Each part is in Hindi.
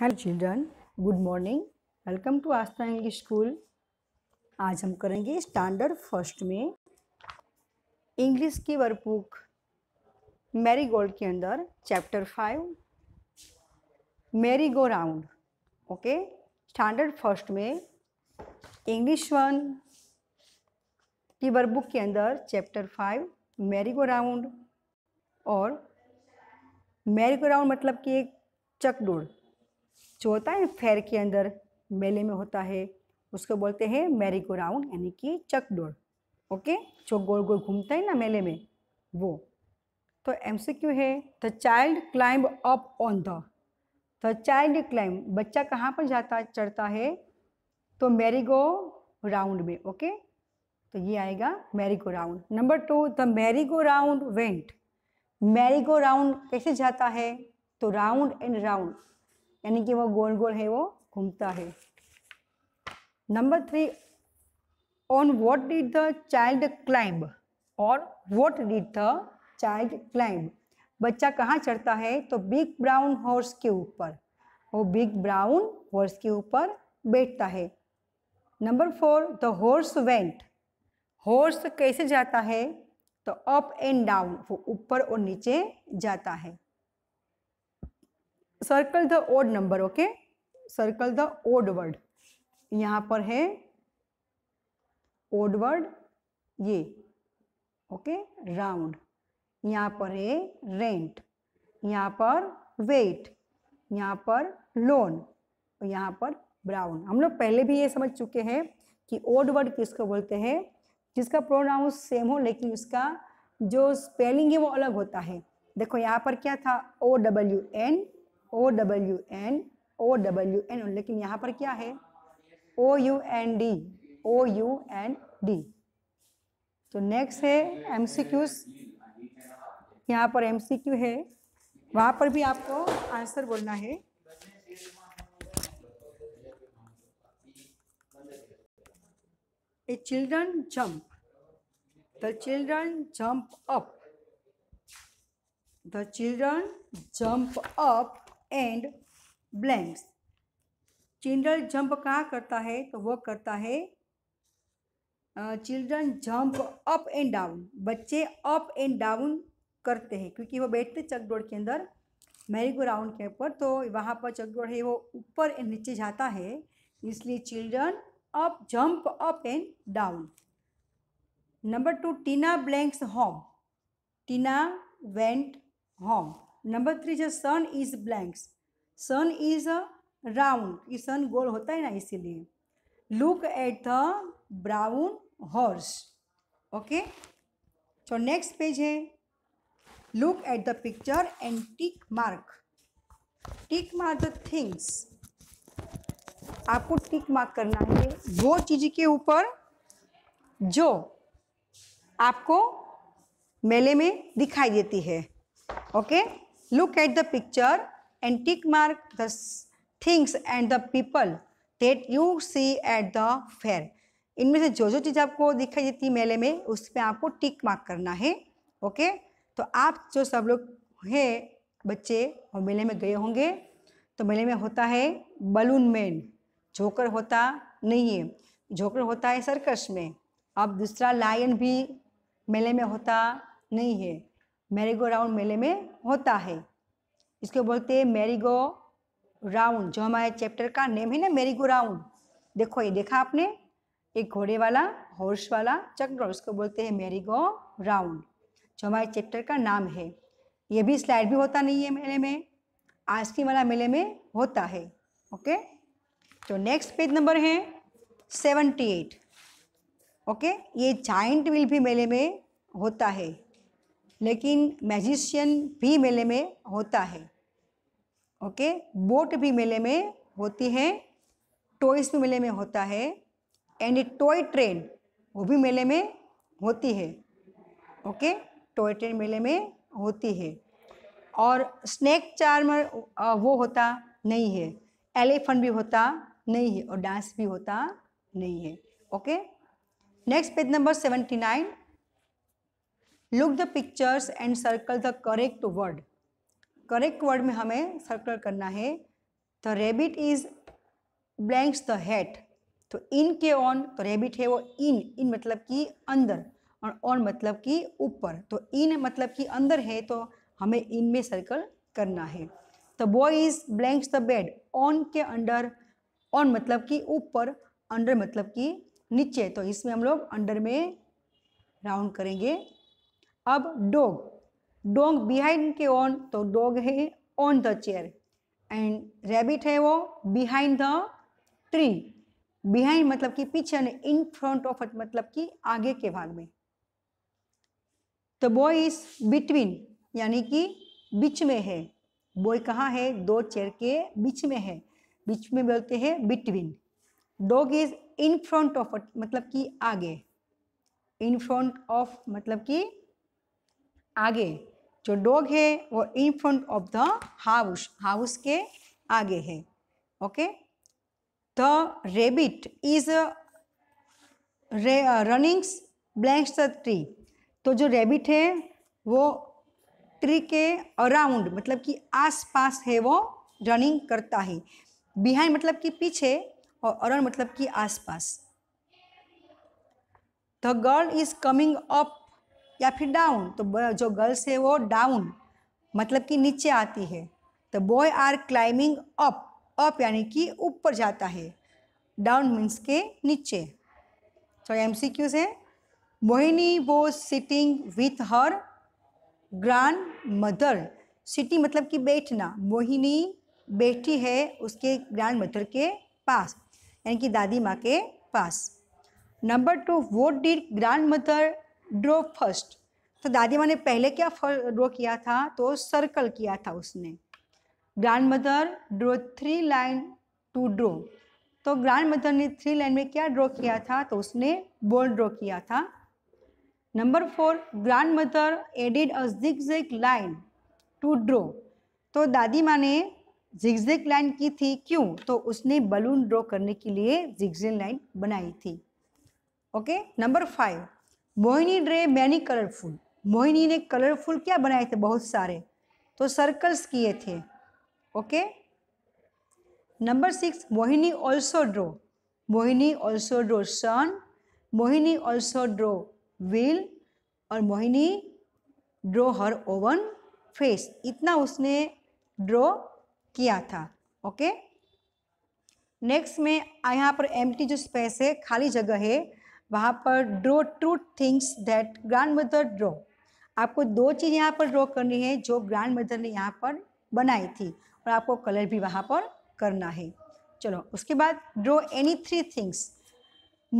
Hello children good morning welcome to Aastha English school आज हम करेंगे स्टैंडर्ड फर्स्ट में इंग्लिश की वर्कबुक मैरी गोल्ड के अंदर chapter five merry go round okay standard first में इंग्लिश वन की वर्कबुक के अंदर chapter five merry go round और मैरी गो राउंड मतलब कि एक चकडोड़ जो होता है फेर के अंदर मेले में होता है उसको बोलते हैं मैरीगो राउंड यानी कि चकडोर ओके जो गोल गोल घूमता है ना मेले में वो तो एमसीक्यू है the child climb up on the the child climb बच्चा कहाँ पर जाता चढ़ता है तो मैरीगो राउंड में ओके तो ये आएगा merry go round number two the merry go round went merry go round कैसे जाता है तो राउंड एंड राउंड यानी कि वह गोल गोल है वो घूमता है number three on what did the child climb और what did the child climb बच्चा कहाँ चढ़ता है तो बिग ब्राउन हॉर्स के ऊपर वो बिग ब्राउन हॉर्स के ऊपर बैठता है number four the horse went horse कैसे जाता है तो अप एंड डाउन वो ऊपर और नीचे जाता है circle the odd number okay circle the odd word यहाँ पर है ओड वर्ड ये ओके राउंड यहाँ पर है रेंट यहाँ पर वेट यहाँ पर लोन यहां यहाँ पर ब्राउन हम लोग पहले भी ये समझ चुके हैं कि ओड वर्ड किसको बोलते हैं जिसका प्रोनाउंस सेम हो लेकिन उसका जो स्पेलिंग है वो अलग होता है देखो यहाँ पर क्या था O W N O W N O W N लेकिन यहाँ पर क्या है O U N D O U N D तो नेक्स्ट है एम सी क्यूज यहाँ पर एम सी क्यू है वहाँ पर भी आपको आंसर बोलना है a children jump the children jump up the children jump up and blanks children jump कहाँ करता है तो वह करता है children jump up and down बच्चे अप एंड डाउन करते हैं क्योंकि वो बैठते चकडोर के अंदर मैरीगो राउंड के ऊपर तो वहाँ पर चकडोर है वो ऊपर एंड नीचे जाता है इसलिए children up jump up and down number two Tina blanks home Tina went home number three जो sun is blanks sun is a round ये सन गोल होता है ना इसीलिए look at the brown horse okay तो नेक्स्ट पेज है look at the picture and tick mark tick mark the things आपको टिक मार्क करना है वो चीज़ के ऊपर जो आपको मेले में दिखाई देती है okay okay? Look at the picture and tick mark the things and the people that you see at the fair. इनमें से जो जो चीज़ आपको दिखाई देती है मेले में उस पर आपको टिक मार्क करना है ओके तो आप जो सब लोग हैं बच्चे और मेले में गए होंगे तो मेले में होता है बलून मैन जोकर होता नहीं है जोकर होता है सर्कस में अब दूसरा लायन भी मेले में होता नहीं है गो राउंड मेले में होता है इसको बोलते हैं गो राउंड जो हमारे चैप्टर का नेम है ना गो राउंड देखो ये देखा आपने एक घोड़े वाला हॉर्स वाला चक्र उसको बोलते हैं गो राउंड जो हमारे चैप्टर का नाम है ये भी स्लाइड भी होता नहीं है मेले में आइसक्रीम वाला मेले में होता है ओके तो नेक्स्ट पेज नंबर है सेवेंटी एट ओके ये जाइंट व्हील भी मेले में होता है लेकिन मैजिशियन भी मेले में होता है ओके बोट भी मेले में होती है टॉयस भी मेले में होता है एंड टॉय ट्रेन वो भी मेले में होती है ओके टॉय ट्रेन मेले में होती है और स्नैक चार्मर वो होता नहीं है एलिफेंट भी होता नहीं है और डांस भी होता नहीं है okay next page number seventy nine look the pictures and circle the correct word correct word में हमें सर्कल करना है the rabbit is blanks the hat तो इन के ऑन तो रेबिट है वो इन इन मतलब कि अंदर और ऑन मतलब कि ऊपर तो इन मतलब कि अंदर है तो हमें इन में सर्कल करना है the boy is blanks the bed on के अंडर ऑन मतलब कि ऊपर अंडर मतलब कि नीचे तो इसमें हम लोग अंडर में राउंड करेंगे अब डोग डोंग बिहाइंड के ऑन तो डोग है on the chair and rabbit है वो बिहाइंड द ट्री बिहाइंड मतलब कि पीछे ने इन फ्रंट ऑफ मतलब कि आगे के भाग में द बॉय इज बिटवीन यानी कि बीच में है बॉय कहाँ है दो चेयर के बीच में है बीच में बोलते हैं between dog is in front of मतलब कि आगे इन फ्रंट ऑफ मतलब कि आगे जो डॉग है वो in front of the house house के आगे है okay the rabbit is runnings blanks the tree तो जो रेबिट है वो ट्री के अराउंड मतलब कि आसपास है वो रनिंग करता है बिहाइंड मतलब कि पीछे और अराउंड मतलब कि आसपास the girl is coming up या फिर डाउन तो जो गर्ल्स है वो डाउन मतलब कि नीचे आती है तो boy are climbing up up यानी कि ऊपर जाता है डाउन मीन्स के नीचे सो एम सी क्यू से मोहिनी वो sitting with her grand mother sitting मतलब कि बैठना मोहिनी बैठी है उसके ग्रांड मदर के पास यानी कि दादी माँ के पास number two what did grand mother draw first तो दादी माँ ने पहले क्या ड्रो किया था तो सर्कल किया था उसने grand mother draw three line to draw तो ग्रैंड मदर ने थ्री लाइन में क्या ड्रॉ किया था तो उसने बोल ड्रॉ किया था number four grand mother added a zig line to draw तो दादी माँ ने जिगजिक लाइन की थी क्यों तो उसने बलून ड्रॉ करने के लिए जिगजिक लाइन बनाई थी okay number five Mohini drew many colourful Mohini ने कलरफुल क्या बनाए थे बहुत सारे तो सर्कल्स किए थे okay number six Mohini also draw Mohini also draw sun Mohini also draw wheel और Mohini draw her own face इतना उसने ड्रो किया था ओके नेक्स्ट में यहाँ पर एम्प्टी जो स्पेस है खाली जगह है वहाँ पर draw two things that grand mother draw आपको दो चीज़ यहाँ पर ड्रॉ करनी है जो ग्रैंड मदर ने यहाँ पर बनाई थी और आपको कलर भी वहाँ पर करना है चलो उसके बाद draw any three things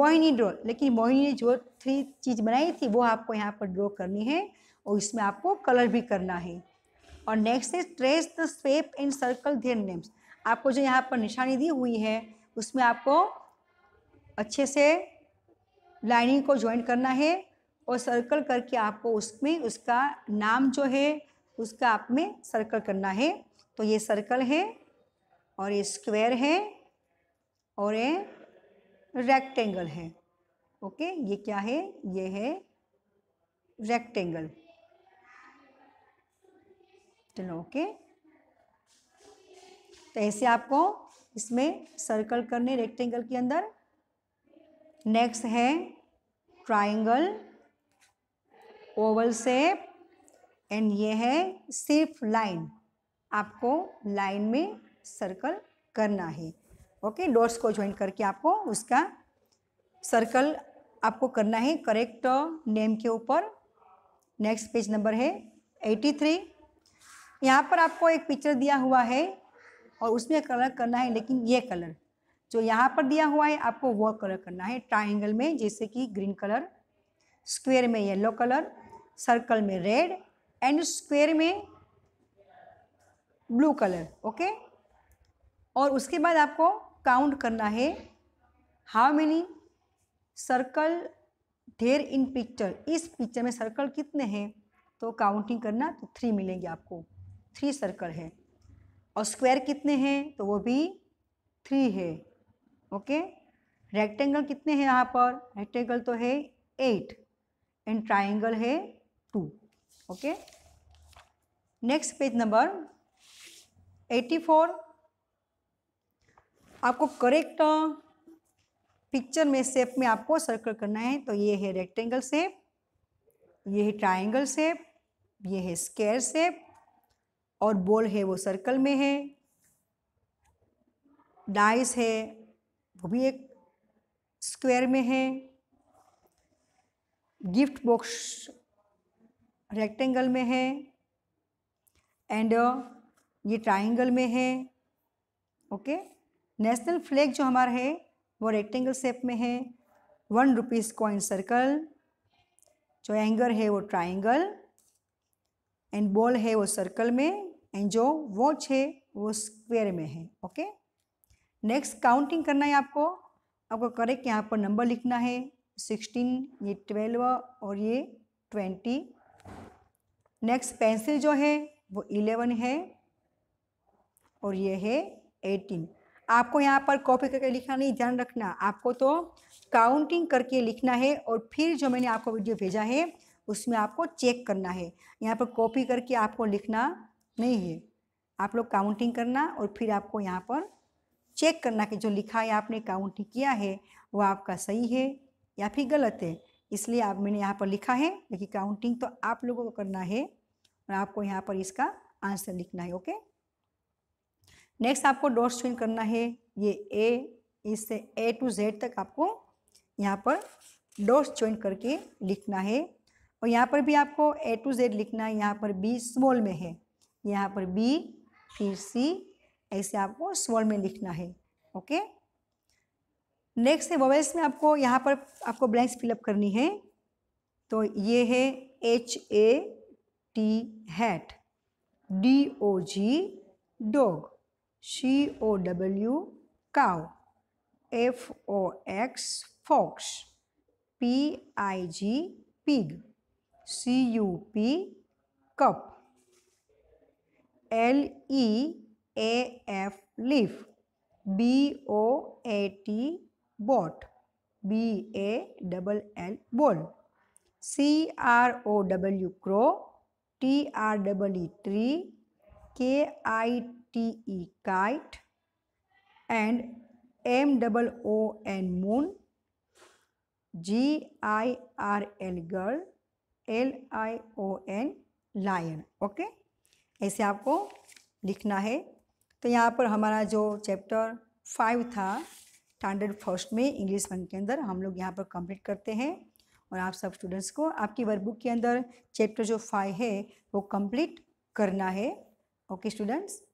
Mohini draw लेकिन मोहिनी ने जो थ्री चीज़ बनाई थी वो आपको यहाँ पर ड्रॉ करनी है और इसमें आपको कलर भी करना है और नेक्स्ट है trace the shape and circle their names आपको जो यहाँ पर निशानी दी हुई है उसमें आपको अच्छे से लाइनिंग को ज्वाइन करना है और सर्कल करके आपको उसमें उसका नाम जो है उसका आप में सर्कल करना है तो ये सर्कल है और ये स्क्वायर है और ये रेक्टेंगल है ओके ये क्या है ये है रेक्टेंगल चलो ओके तो ऐसे आपको इसमें सर्कल करने रेक्टेंगल के अंदर नेक्स्ट है ट्राइंगल ओवल सेप एंड ये है सेफ लाइन आपको लाइन में सर्कल करना है ओके डॉट्स को ज्वाइन करके आपको उसका सर्कल आपको करना है करेक्ट नेम के ऊपर नेक्स्ट पेज नंबर है एटी थ्री यहाँ पर आपको एक पिक्चर दिया हुआ है और उसमें कलर करना है लेकिन ये कलर जो यहाँ पर दिया हुआ है आपको वह कलर करना है ट्राइंगल में जैसे कि ग्रीन कलर स्क्वेयर में येलो कलर सर्कल में रेड एंड स्क्वेयर में ब्लू कलर ओके और उसके बाद आपको काउंट करना है how many circle there in picture इस पिक्चर में सर्कल कितने हैं तो काउंटिंग करना तो थ्री मिलेंगे आपको थ्री सर्कल है और स्क्वायर कितने हैं तो वो भी थ्री है ओके रेक्टेंगल कितने हैं यहाँ पर रेक्टेंगल तो है एट एंड ट्राइंगल है two okay next page number eighty four आपको करेक्ट पिक्चर में सेप में आपको सर्कल करना है तो ये है रेक्टेंगल सेप ये है ट्राइंगल सेप ये है स्केयर सेप और बॉल है वो सर्कल में है डाइस है वो भी एक स्क्वायर में है गिफ्ट बॉक्स रेक्टेंगल में है एंड uh, ये ट्राइंगल में है ओके नेशनल फ्लैग जो हमारा है वो रेक्टेंगल शेप में है वन रुपीज़ कॉइन सर्कल जो एंगर है वो ट्राइंगल एंड बॉल है वो सर्कल में एंड जो वॉच है वो स्क्वायर में है ओके okay? नेक्स्ट काउंटिंग करना है आपको आपको करेक्ट यहाँ पर नंबर लिखना है सिक्सटीन ये ट्वेल्व और ये ट्वेंटी नेक्स्ट पेंसिल जो है वो इलेवन है और ये है एटीन आपको यहाँ पर कॉपी करके लिखना नहीं ध्यान रखना आपको तो काउंटिंग करके लिखना है और फिर जो मैंने आपको वीडियो भेजा है उसमें आपको चेक करना है यहाँ पर कॉपी करके आपको लिखना नहीं है आप लोग काउंटिंग करना और फिर आपको यहाँ पर चेक करना कि जो लिखा है आपने काउंट किया है वो आपका सही है या फिर गलत है इसलिए आप मैंने यहाँ पर लिखा है लेकिन काउंटिंग तो आप लोगों को करना है और आपको यहाँ पर इसका आंसर लिखना है ओके नेक्स्ट आपको डॉट्स चेंज करना है ये ए इससे ए टू जेड तक आपको यहाँ पर डॉट्स ज्वाइन करके लिखना है और यहाँ पर भी आपको ए टू जेड लिखना है यहाँ पर बी स्मॉल में है यहाँ पर बी फिर सी ऐसे आपको स्वर में लिखना है ओके नेक्स्ट है वोवेल्स में आपको यहाँ पर आपको ब्लैंक्स फिलअप करनी है तो ये है H A T hat D O G dog C O W cow F O X fox P I G pig C U P cup L E A F leaf B O A T boat B A double L ball C R O W crow T R double E tree K I T E kite and M double O N moon G I R L girl L I O N lion okay ऐसे आपको लिखना है तो यहाँ पर हमारा जो चैप्टर फाइव था स्टैंडर्ड फर्स्ट में इंग्लिश वन के अंदर हम लोग यहाँ पर कंप्लीट करते हैं और आप सब स्टूडेंट्स को आपकी वर्कबुक के अंदर चैप्टर जो फाइव है वो कंप्लीट करना है ओके स्टूडेंट्स